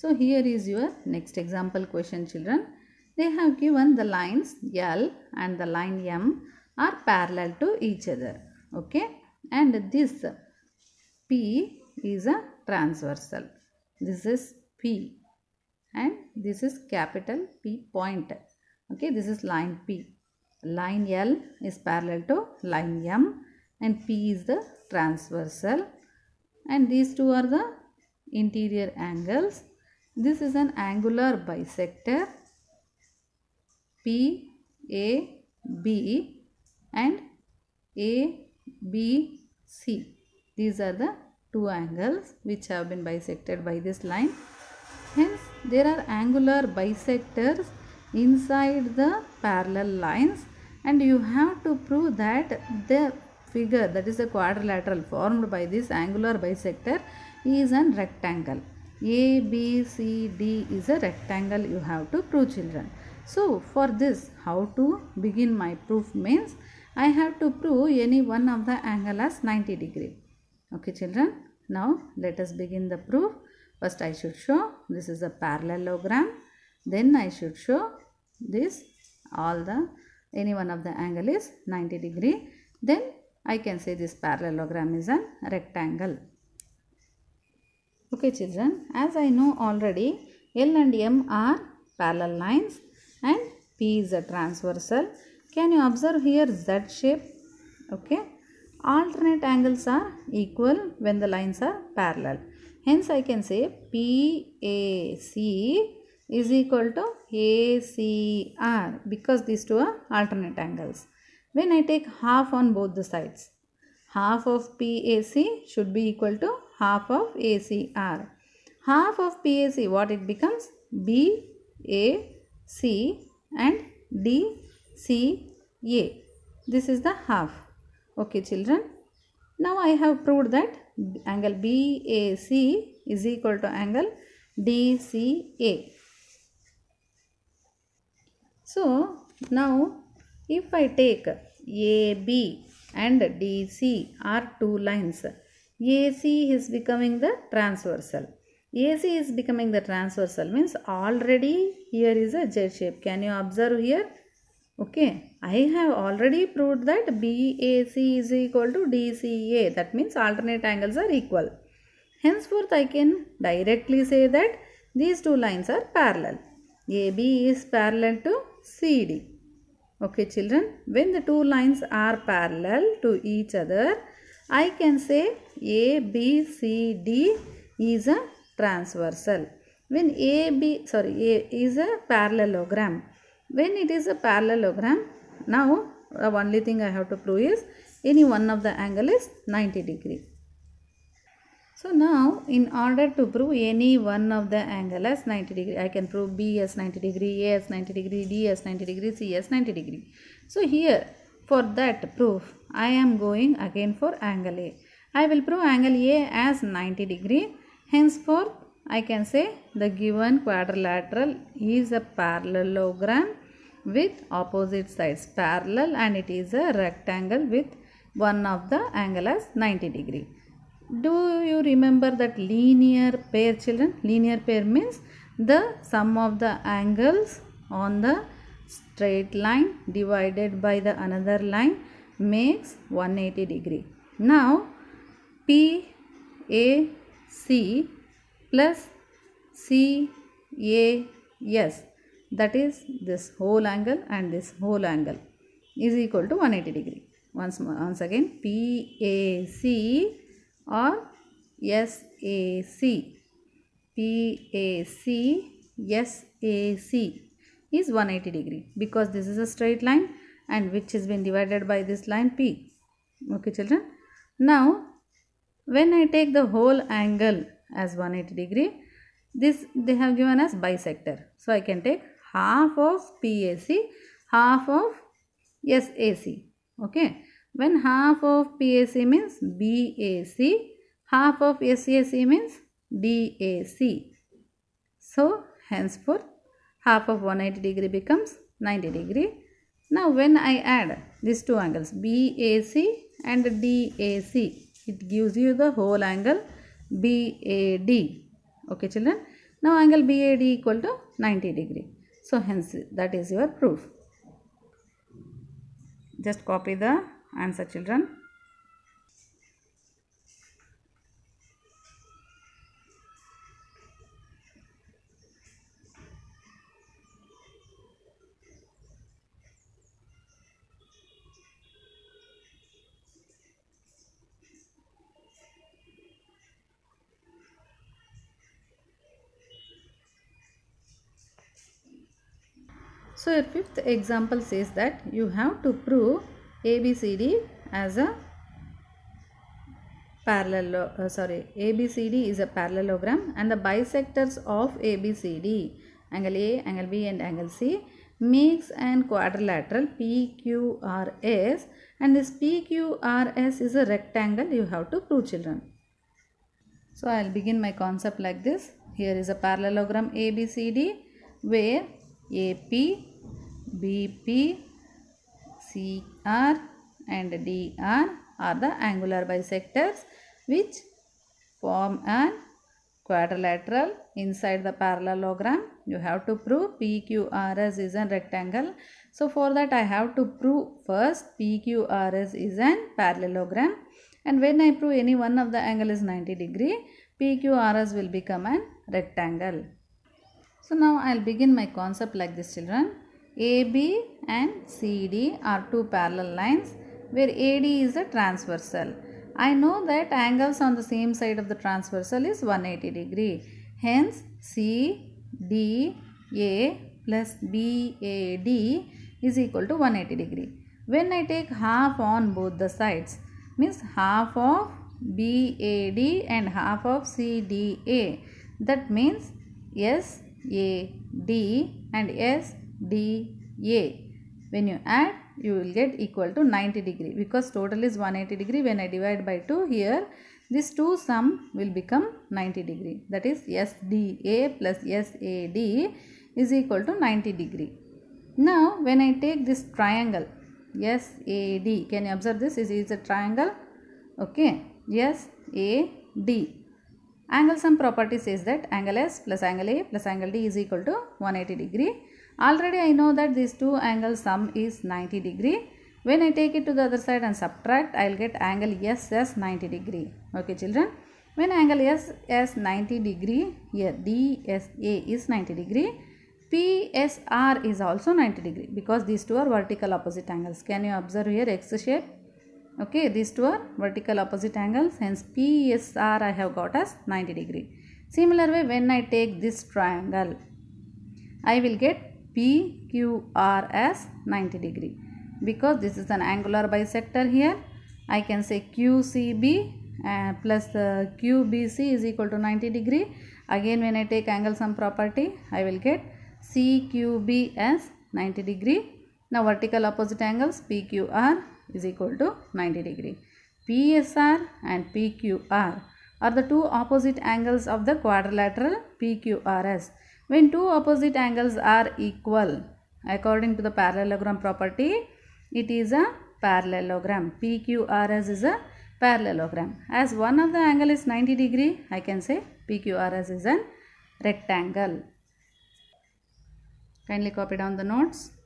So here is your next example question children. They have given the lines L and the line M are parallel to each other. Okay. And this P is a transversal. This is P and this is capital P point. Okay. This is line P. Line L is parallel to line M and P is the transversal and these two are the interior angles this is an angular bisector PAB and ABC. These are the two angles which have been bisected by this line. Hence, there are angular bisectors inside the parallel lines and you have to prove that the figure that is a quadrilateral formed by this angular bisector is an rectangle. A, B, C, D is a rectangle you have to prove children. So for this how to begin my proof means I have to prove any one of the angle as 90 degree. Okay children now let us begin the proof. First I should show this is a parallelogram then I should show this all the any one of the angle is 90 degree then I can say this parallelogram is a rectangle. Okay children, as I know already, L and M are parallel lines and P is a transversal. Can you observe here Z shape? Okay. Alternate angles are equal when the lines are parallel. Hence I can say PAC is equal to ACR because these two are alternate angles. When I take half on both the sides, half of PAC should be equal to half of ACR. Half of B A C. what it becomes? BAC and DCA. This is the half. Okay, children. Now I have proved that angle BAC is equal to angle DCA. So, now if I take AB and DC are two lines, AC is becoming the transversal. AC is becoming the transversal means already here is a Z shape. Can you observe here? Okay, I have already proved that BAC is equal to DCA. That means alternate angles are equal. Henceforth, I can directly say that these two lines are parallel. AB is parallel to CD. Okay, children, when the two lines are parallel to each other, I can say A, B, C, D is a transversal. When A, B, sorry, A is a parallelogram. When it is a parallelogram, now the only thing I have to prove is any one of the angle is 90 degree. So now in order to prove any one of the angle as 90 degree, I can prove B as 90 degree, A as 90 degree, D as 90 degree, C as 90 degree. So here for that proof, I am going again for angle A. I will prove angle A as 90 degree. Henceforth, I can say the given quadrilateral is a parallelogram with opposite sides parallel and it is a rectangle with one of the angle as 90 degree. Do you remember that linear pair children? Linear pair means the sum of the angles on the straight line divided by the another line makes 180 degree. Now PAC plus CAS that is this whole angle and this whole angle is equal to 180 degree. Once, once again PAC or SAC PAC SAC is 180 degree because this is a straight line and which has been divided by this line P. Okay children. Now when I take the whole angle as 180 degree this they have given as bisector. So I can take half of PAC half of SAC. Okay. When half of PAC means BAC half of SAC means DAC. So henceforth half of 180 degree becomes 90 degree. Now when I add these two angles BAC and DAC it gives you the whole angle BAD. Okay children. Now angle BAD equal to 90 degree. So hence that is your proof. Just copy the answer children. So your fifth example says that you have to prove ABCD as a parallel uh, sorry ABCD is a parallelogram and the bisectors of ABCD angle A, angle B and angle C makes an quadrilateral PQRS and this PQRS is a rectangle you have to prove children. So I will begin my concept like this. Here is a parallelogram ABCD where AP BP, CR and DR are the angular bisectors which form an quadrilateral inside the parallelogram you have to prove PQRS is a rectangle so for that I have to prove first PQRS is a parallelogram and when I prove any one of the angle is 90 degree PQRS will become a rectangle so now I'll begin my concept like this children AB and CD are two parallel lines where AD is a transversal. I know that angles on the same side of the transversal is 180 degree. Hence CDA plus BAD is equal to 180 degree. When I take half on both the sides means half of BAD and half of CDA that means SAD and S DA. When you add, you will get equal to 90 degree because total is 180 degree. When I divide by 2 here, this 2 sum will become 90 degree. That is SDA plus SAD is equal to 90 degree. Now, when I take this triangle, SAD, can you observe this? Is it a triangle? Okay, SAD. Angle sum property says that angle S plus angle A plus angle D is equal to 180 degree. Already I know that these two angle sum is 90 degree. When I take it to the other side and subtract, I will get angle S as 90 degree. Okay children. When angle S as 90 degree, here DSA is 90 degree. PSR is also 90 degree because these two are vertical opposite angles. Can you observe here X shape okay these two are vertical opposite angles hence PSR I have got as 90 degree similar way when I take this triangle I will get PQR as 90 degree because this is an angular bisector here I can say QCB uh, plus uh, QBC is equal to 90 degree again when I take angle sum property I will get CQB as 90 degree now vertical opposite angles PQR is equal to 90 degree. PSR and PQR are the two opposite angles of the quadrilateral PQRS. When two opposite angles are equal, according to the parallelogram property, it is a parallelogram. PQRS is a parallelogram. As one of the angle is 90 degree, I can say PQRS is a rectangle. Kindly copy down the notes.